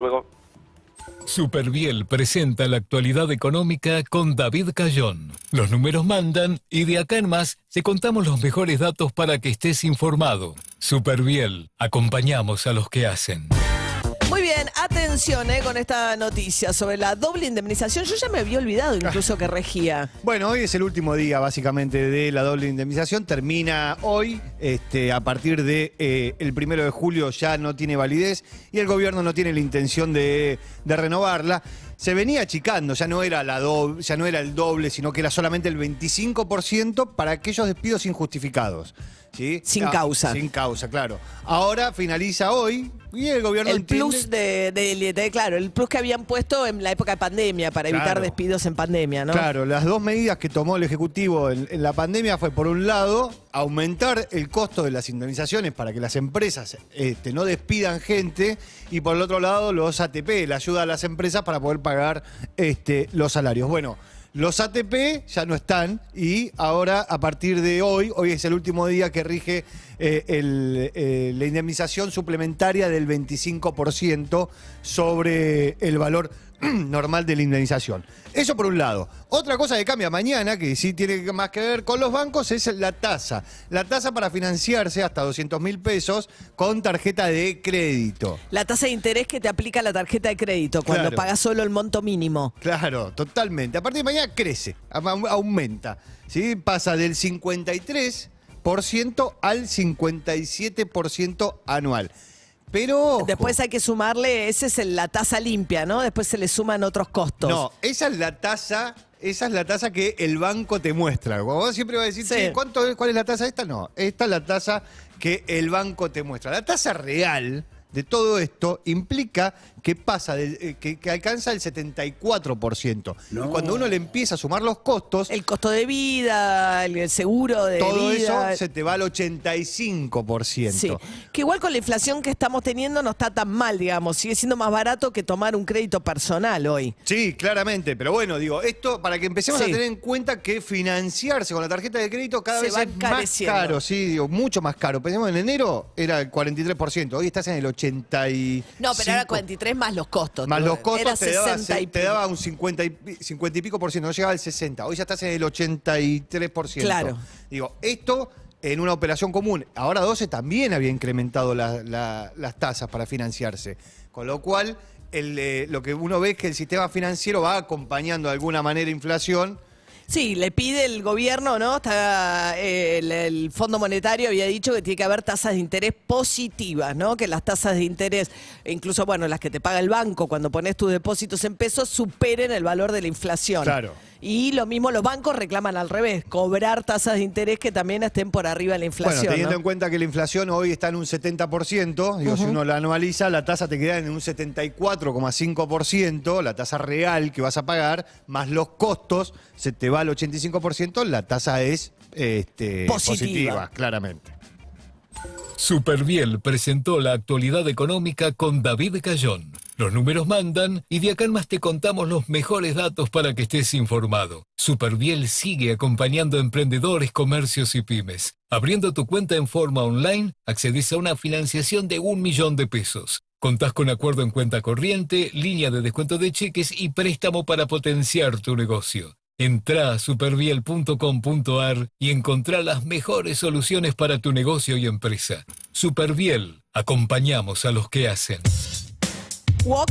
Luego. Superbiel presenta la actualidad económica con David Cayón. Los números mandan y de acá en más te contamos los mejores datos para que estés informado. Superviel, acompañamos a los que hacen atención eh, con esta noticia sobre la doble indemnización. Yo ya me había olvidado incluso que regía. Bueno, hoy es el último día básicamente de la doble indemnización. Termina hoy, este, a partir de eh, primero de julio ya no tiene validez y el gobierno no tiene la intención de, renovarla se venía achicando, ya no era ya no era el doble, sino que era solamente el 25% para aquellos despidos injustificados. Sin ah, causa. Sin causa, claro. Ahora finaliza hoy y el gobierno. El plus de, claro, el plus que habían puesto en la época de pandemia para evitar despidos en pandemia, ¿no? Claro, las dos medidas que tomó el Ejecutivo en, la pandemia fue, por un lado, aumentar el costo de las indemnizaciones para que las empresas este, no despidan gente y por el otro lado los ATP, la ayuda a las empresas para poder pagar este, los salarios. Bueno. Los ATP ya no están y ahora a partir de hoy, hoy es el último día que rige eh, eh, la indemnización suplementaria del 25% sobre el valor normal de la indemnización. Eso por un lado. Otra cosa que cambia mañana, que sí tiene más que ver con los bancos, es la tasa. La tasa para financiarse hasta 200 mil pesos con tarjeta de crédito. La tasa de interés que te aplica la tarjeta de crédito cuando pagas solo el monto mínimo. Claro, totalmente. A partir de mañana crece, aumenta. ¿sí? Pasa del 53% al 57% anual. Pero. Después hay que sumarle, esa es la tasa limpia, ¿no? Después se le suman otros costos. No, esa es la tasa. Esa es la tasa que el banco te muestra. Vos siempre vas a decir, ¿cuál es la tasa? Esta no. Esta es la tasa que el banco te muestra. La tasa real, de todo esto implica que pasa, eh, que, alcanza el 74%. Y cuando uno le empieza a sumar los costos... El costo de vida, el seguro de todo vida. Todo eso se te va al 85%. que igual con la inflación que estamos teniendo no está tan mal, digamos. Sigue siendo más barato que tomar un crédito personal hoy. Sí, claramente. Pero bueno, digo, esto para que empecemos a tener en cuenta que financiarse con la tarjeta de crédito cada vez es más caro. Sí, mucho más caro. Pensemos en enero era el 43%, hoy estás en el no, pero era 43 más los costos. Más los costos te, daba, te daba un 50 y, y pico por ciento, no llegaba al 60. Hoy ya estás en el 83 por ciento. Claro. Digo, esto en una operación común. Ahora 12 también había incrementado las tasas para financiarse. Con lo cual, eh, lo que uno ve es que el sistema financiero va acompañando de alguna manera inflación. Sí, le pide el gobierno, ¿no? Está, eh, el, Fondo Monetario había dicho que tiene que haber tasas de interés positivas, ¿no? Que las tasas de interés, incluso, bueno, las que te paga el banco cuando pones tus depósitos en pesos, superen el valor de la inflación. Claro. Y lo mismo los bancos reclaman al revés, cobrar tasas de interés que también estén por arriba de la inflación. Bueno, teniendo en cuenta que la inflación hoy está en un 70%, digo, si uno la anualiza, la tasa te queda en un 74,5%, la tasa real que vas a pagar, más los costos, se te va al 85%, la tasa es este, positiva. claramente. Superbiel presentó la actualidad económica con David Cayón. Los números mandan y de acá en más te contamos los mejores datos para que estés informado. Superviel sigue acompañando a emprendedores, comercios y pymes. Abriendo tu cuenta en forma online, accedes a una financiación de un millón de pesos. Contás con acuerdo en cuenta corriente, línea de descuento de cheques y préstamo para potenciar tu negocio. Entra a superviel.com.ar y encontrá las mejores soluciones para tu negocio y empresa. Superviel, acompañamos a los que hacen. walk